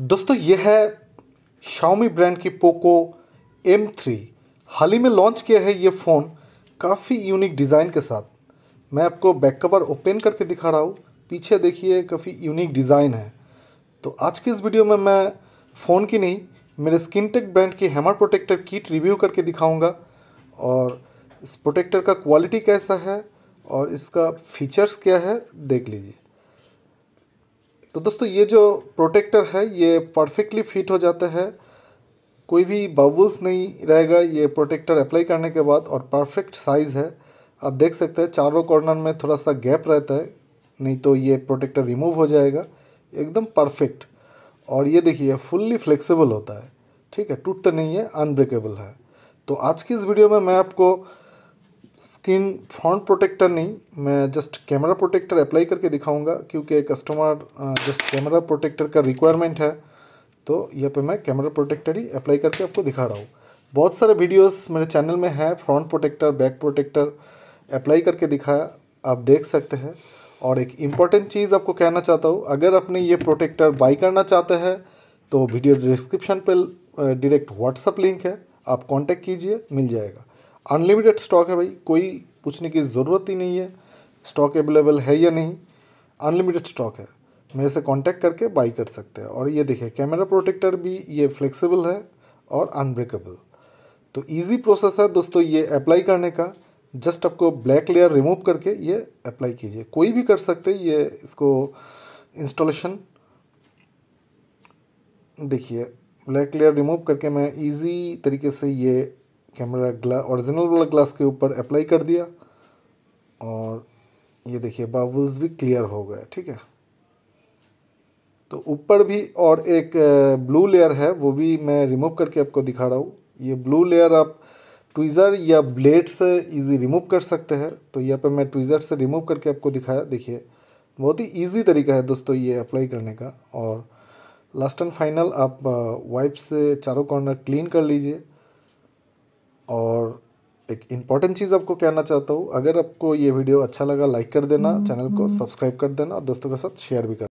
दोस्तों यह है शाओमी ब्रांड की पोको एम थ्री हाल ही में लॉन्च किया है ये फ़ोन काफ़ी यूनिक डिज़ाइन के साथ मैं आपको बैक कवर ओपन करके दिखा रहा हूँ पीछे देखिए काफ़ी यूनिक डिज़ाइन है तो आज के इस वीडियो में मैं फ़ोन की नहीं मेरे स्किन टेक ब्रांड की हैमर प्रोटेक्टर किट रिव्यू करके दिखाऊंगा और इस प्रोटेक्टर का क्वालिटी कैसा है और इसका फीचर्स क्या है देख लीजिए तो दोस्तों ये जो प्रोटेक्टर है ये परफेक्टली फिट हो जाता है कोई भी बबल्स नहीं रहेगा ये प्रोटेक्टर अप्लाई करने के बाद और परफेक्ट साइज़ है आप देख सकते हैं चारों कॉर्नर में थोड़ा सा गैप रहता है नहीं तो ये प्रोटेक्टर रिमूव हो जाएगा एकदम परफेक्ट और ये देखिए फुल्ली फ्लेक्सिबल होता है ठीक है टूटता नहीं है अनब्रेकेबल है तो आज की इस वीडियो में मैं आपको स्क्रीन फ्रंट प्रोटेक्टर नहीं मैं जस्ट कैमरा प्रोटेक्टर अप्लाई करके दिखाऊंगा क्योंकि कस्टमर जस्ट कैमरा प्रोटेक्टर का रिक्वायरमेंट है तो यह पे मैं कैमरा प्रोटेक्टर ही अप्लाई करके आपको दिखा रहा हूँ बहुत सारे वीडियोस मेरे चैनल में हैं front protector back protector apply करके दिखाया आप देख सकते हैं और एक इम्पॉर्टेंट चीज़ आपको कहना चाहता हूँ अगर आपने ये प्रोटेक्टर बाई करना चाहते हैं तो वीडियो डिस्क्रिप्शन पर डायरेक्ट व्हाट्सअप लिंक है आप कॉन्टेक्ट कीजिए मिल जाएगा अनलिमिटेड स्टॉक है भाई कोई पूछने की ज़रूरत ही नहीं है स्टॉक अवेलेबल है या नहीं अनलिमिटेड स्टॉक है मेरे से कांटेक्ट करके बाई कर सकते हैं और ये देखिए कैमरा प्रोटेक्टर भी ये फ्लेक्सिबल है और अनब्रेकेबल तो इजी प्रोसेस है दोस्तों ये अप्लाई करने का जस्ट आपको ब्लैक लेयर रिमूव करके ये अप्लाई कीजिए कोई भी कर सकते ये इसको इंस्टॉलेशन देखिए ब्लैक लेयर रिमूव करके मैं इजी तरीके से ये कैमरा ग्ला ओरिजिनल वाला ग्लास के ऊपर अप्लाई कर दिया और ये देखिए बाबूज भी क्लियर हो गए ठीक है तो ऊपर भी और एक ब्लू लेयर है वो भी मैं रिमूव करके आपको दिखा रहा हूँ ये ब्लू लेयर आप ट्विज़र या ब्लेड से इजी रिमूव कर सकते हैं तो यहाँ पे मैं ट्विज़र से रिमूव करके आपको दिखाया देखिए बहुत ही इजी तरीका है दोस्तों ये अप्लाई करने का और लास्ट एंड फाइनल आप वाइप से चारों कॉर्नर क्लीन कर लीजिए और एक इम्पॉर्टेंट चीज़ आपको कहना चाहता हूँ अगर आपको ये वीडियो अच्छा लगा लाइक कर देना चैनल हम्म, को सब्सक्राइब हम्म। कर देना और दोस्तों के साथ शेयर भी कर